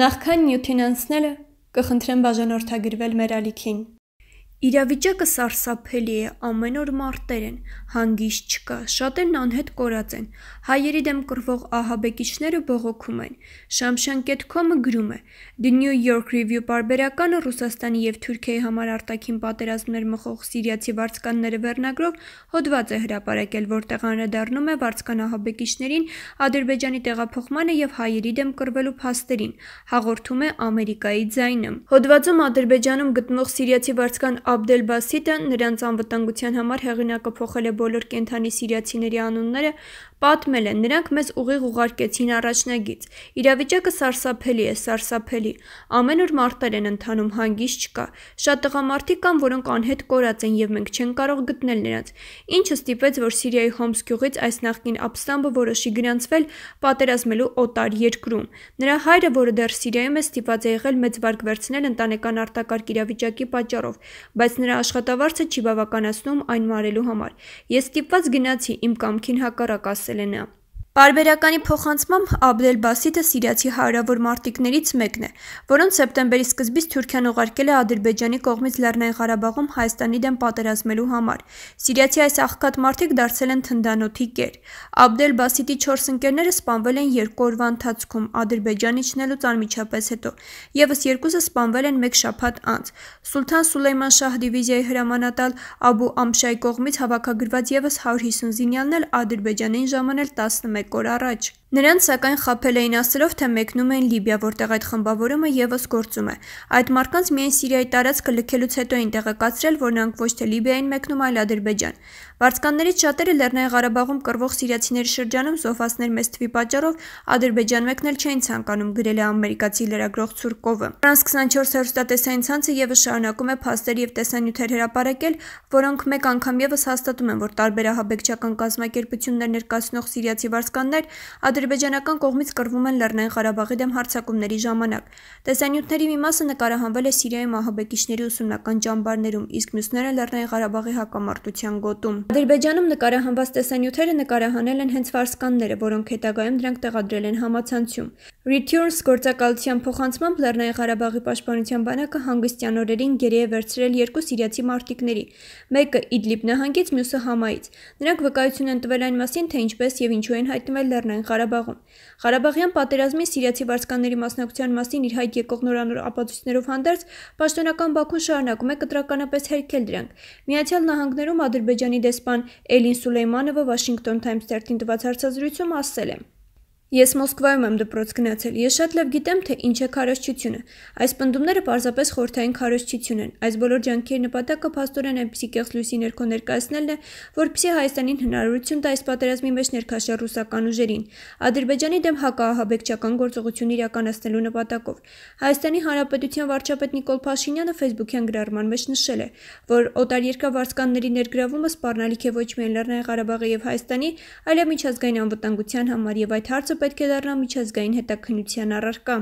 Նախքան նյութին անցնելը կխնդրեմ բաժանորդագրվել մեր ալիքին։ Իրավիճակը սարսափելի է, ամեն օր մարտեր են, հանգիստ չկա, շատերն անհետ կորած են։ Հայերի դեմ կռվող ահաբեկիչները բողոքում են։ Shamshan.com-ը գրում է. The New York Review բարբերականը Ռուսաստանի եւ Թուրքիայի համար արտաքին պատերազմներ մխող սիրիացի վարձկանները վերնագրով հոդված է հրապարակել, որտեղ անդրադառնում է վարձկան ահաբեկիչներին, Ադրբեջանի տեղափոխմանը եւ հայերի դեմ կռվելու փաստերին։ Հաղորդում է Ամերիկայի ձայնը։ Հոդվածում Ադրբեջանում գտնվող սիրիացի վարձկան Աբդելբասիտը, նրանց անվտանգության համար հեղինակը փոխել է բոլոր կենդանի սիրիացիների անունները, Պատմել են, նրանք մեզ ուղիղ ուղարկեցին առաջնագից։ Իրավիճակը սարսափելի է, սարսափելի։ Ամեն օր մարտեր են ընթանում, հանգիստ չկա։ Շատ տղամարդիկ կան, որոնք անհետ կորած են եւ մենք չենք կարող գտնել նրանց։ Ինչը ստիպեց, որ Սիրիայի Հոմս գյուղից այս նախկին ապստամբը որոշի գրանցվել պատերազմելու օտար երկրում։ Նրա հայրը, որը դեռ Սիրիայում է, ստիպված է եղել մեծ վարկ վերցնել ընտանեկան արտակարգ իրավիճակի պատճառով, բայց նրա աշխատավարձը չի բավականացնում այն մարելու համար։ Ես ստիպված գնացի իմ կամքին հակառակ ասել Selena. Պարբերականի փոխանցմամբ Աբդելբասիտը Սիրիացի հարյուրավոր մարտիկներից մեկն է, որոնց սեպտեմբերի սկզբից Թուրքիան ուղարկել է Ադրբեջանի կողմից Լեռնային Ղարաբաղում Հայաստանի դեմ պատերազմելու համար։ Սիրիացի այս աղքատ մարտիկ դարձել են թնդանոթի կեր։ Աբդելբասիտի 4 ընկերները սպանվել են 2 օրվա ընթացքում Ադրբեջան իջնելուց անմիջապես հետո։ Եվս երկուսը սպանվել են 1 շաբաթ անց։ Սուլթան Սուլեյման Շահ դիվիզիայի հրամանատար Աբու Ամշայի կողմից հավաքագրված եւս 150 զինյալն էլ Ադրբեջանին ժամանել 11 մեկ օր առաջ Նրանց սակայն խաբել էին ասելով, թե մեկնում էին Լիբիա, որտեղ այդ խմբավորումը եւս գործում է։ Այդ մարդկանց միայն Սիրիայի տարածքը լքելուց հետո էին տեղեկացրել, որ նրանք ոչ թե Լիբիա են մեկնում, այլ Ադրբեջան։ Վարձկաններից շատերը Լեռնային Ղարաբաղում կռվող սիրիացիների շրջանում զոհվածներ մեծ թվի պատճառով Ադրբեջան մեկնել չէին ցանկանում, գրել է ամերիկացի լրագրող Ցուրկովը։ Ֆրանս 24 հեռուստատեսային ցանցը եւս շարունակում է փաստեր եւ տեսանյութեր հրապարակել, որոնք մեկ անգամ եւս հաստատում են, որ տարբեր ահաբեկչական կազմակերպություններ ներկայացնող սիրիացի վարձկաններ Ադրբեջան ադրբեջանական կողմից կրվում են Լեռնային Ղարաբաղի դեմ հարձակումների ժամանակ։ Տեսանյութների մի մասը նկարահանվել է Սիրիայի մահաբեկիչների ուսումնական ճամբարներում, իսկ մյուսները Լեռնային Ղարաբաղի հակամարտության գոտում։ Ադրբեջանում նկարահանված տեսանյութերը նկարահանել են հենց վարսկանները, որոնք հետագայում դրանք տեղադրել են համացանցում։ Returns գործակալության փոխանցմամբ Լեռնային Ղարաբաղի պաշտպանության բանակը հանգստյան օրերին գերի է վերցրել երկու սիրիացի մարտիկների, մեկը Իդլիբ նահանգից, մյուսը Համայից։ Նրանք վկայություն են տվել այն մասին, թե ինչպես եւ ինչու են հայտնվել Լեռնային Ղարաբաղ Ղարաբաղում։ Ղարաբաղյան պատերազմի սիրիացի վարձկանների մասնակցության մասին իր հայտ եկող նորանոր ապացույցներով հանդերձ պաշտոնական Բաքուն շարունակում է կտրականապես հերքել դրանք։ Միացյալ Նահանգներում Ադրբեջանի դեսպան Էլին Սուլեյմանովը Washington Times-ին տված հարցազրույցում ասել է. Ես Մոսկվայում եմ դպրոց գնացել։ Ես շատ լավ գիտեմ, թե ինչ է քարոշչությունը։ Այս պնդումները պարզապես խորթային քարոշչություն են։ Այս բոլոր ջանքերի նպատակը փաստորեն այնպիսի կեղծ լույսի ներքո ներկայացնելն է, որպեսզի Հայաստանին հնարավորություն տա այս պատերազմի մեջ ներքաշել ռուսական ուժերին։ Ադրբեջանի դեմ հակահաբեկչական գործողություն իրականացնելու նպատակով։ Հայաստանի Հանրապետության վարչապետ Նիկոլ Փաշինյանը Facebook-յան գրառման մեջ նշել է, որ օտարերկրավարսկանների ներգրավումը սպառնալիք է ոչ միայն Լեռնային Ղարաբաղի եւ Հայաստանի, այլև միջազգային անվտանգության համար եւ այդ հարցը պետք է դառնա միջազգային հետաքննության առարկա։